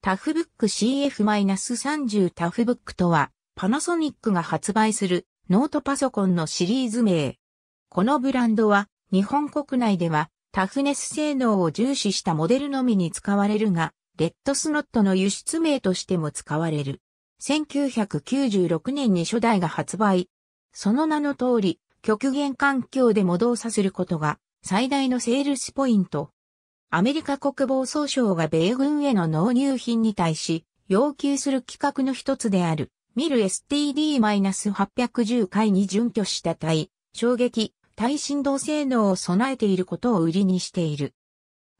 タフブック CF-30 タフブックとは、パナソニックが発売するノートパソコンのシリーズ名。このブランドは、日本国内では、タフネス性能を重視したモデルのみに使われるが、レッドスノットの輸出名としても使われる。1996年に初代が発売。その名の通り、極限環境でも動作することが最大のセールスポイント。アメリカ国防総省が米軍への納入品に対し、要求する規格の一つである、ミル STD-810 回に準拠した対、衝撃、対振動性能を備えていることを売りにしている。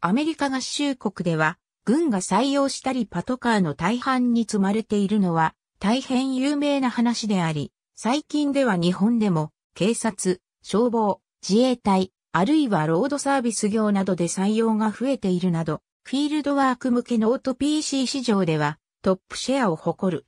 アメリカ合衆国では、軍が採用したりパトカーの大半に積まれているのは、大変有名な話であり、最近では日本でも、警察、消防、自衛隊、あるいはロードサービス業などで採用が増えているなど、フィールドワーク向けノート PC 市場ではトップシェアを誇る。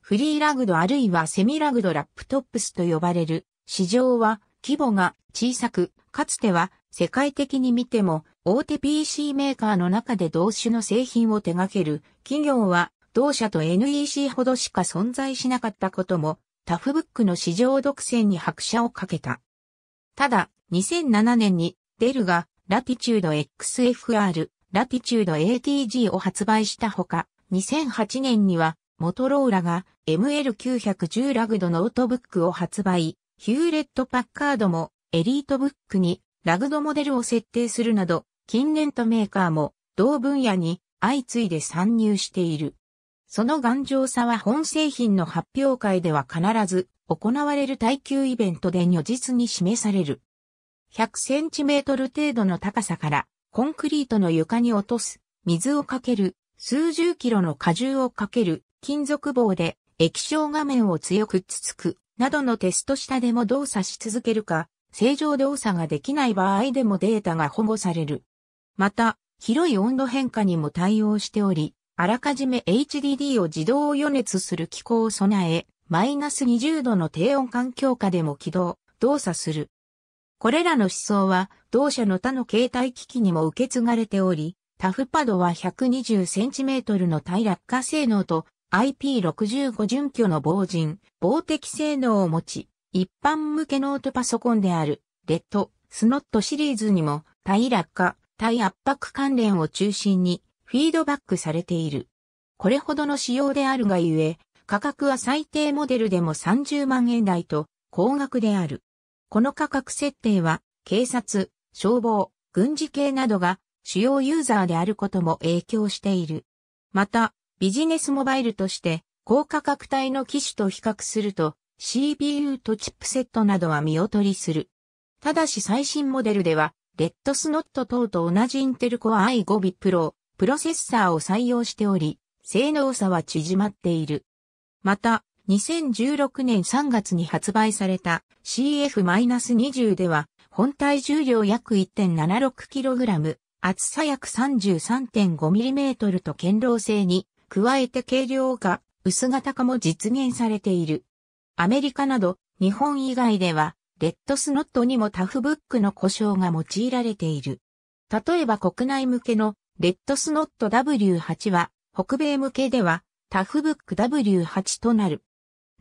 フリーラグドあるいはセミラグドラップトップスと呼ばれる市場は規模が小さく、かつては世界的に見ても大手 PC メーカーの中で同種の製品を手掛ける企業は同社と NEC ほどしか存在しなかったこともタフブックの市場独占に拍車をかけた。ただ、2007年にデルがラティチュード XFR、ラティチュード ATG を発売したほか、2008年にはモトローラが ML910 ラグドノートブックを発売、ヒューレット・パッカードもエリートブックにラグドモデルを設定するなど、近年とメーカーも同分野に相次いで参入している。その頑丈さは本製品の発表会では必ず行われる耐久イベントで如実に示される。100センチメートル程度の高さからコンクリートの床に落とす、水をかける、数十キロの荷重をかける、金属棒で液晶画面を強くつつく、などのテスト下でも動作し続けるか、正常動作ができない場合でもデータが保護される。また、広い温度変化にも対応しており、あらかじめ HDD を自動予熱する機構を備え、マイナス20度の低温環境下でも起動、動作する。これらの思想は同社の他の携帯機器にも受け継がれており、タフパドは 120cm の耐落下性能と IP65 準拠の防塵、防滴性能を持ち、一般向けノートパソコンである、レッド、スノットシリーズにも、耐落下、耐圧迫関連を中心に、フィードバックされている。これほどの仕様であるがゆえ、価格は最低モデルでも30万円台と、高額である。この価格設定は、警察、消防、軍事系などが主要ユーザーであることも影響している。また、ビジネスモバイルとして、高価格帯の機種と比較すると、CPU とチップセットなどは見劣りする。ただし最新モデルでは、レッドスノット等と同じインテルコア i5 ビプロ、プロセッサーを採用しており、性能差は縮まっている。また、2016年3月に発売された CF-20 では、本体重量約 1.76kg、厚さ約 33.5mm と堅牢性に、加えて軽量化、薄型化も実現されている。アメリカなど、日本以外では、レッドスノットにもタフブックの故障が用いられている。例えば国内向けのレッドスノット W8 は、北米向けではタフブック W8 となる。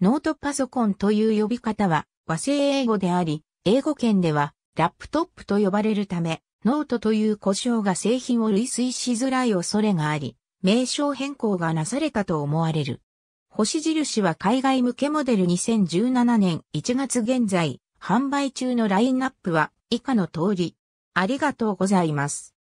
ノートパソコンという呼び方は和製英語であり、英語圏ではラップトップと呼ばれるため、ノートという故障が製品を類推しづらい恐れがあり、名称変更がなされたと思われる。星印は海外向けモデル2017年1月現在、販売中のラインナップは以下の通り。ありがとうございます。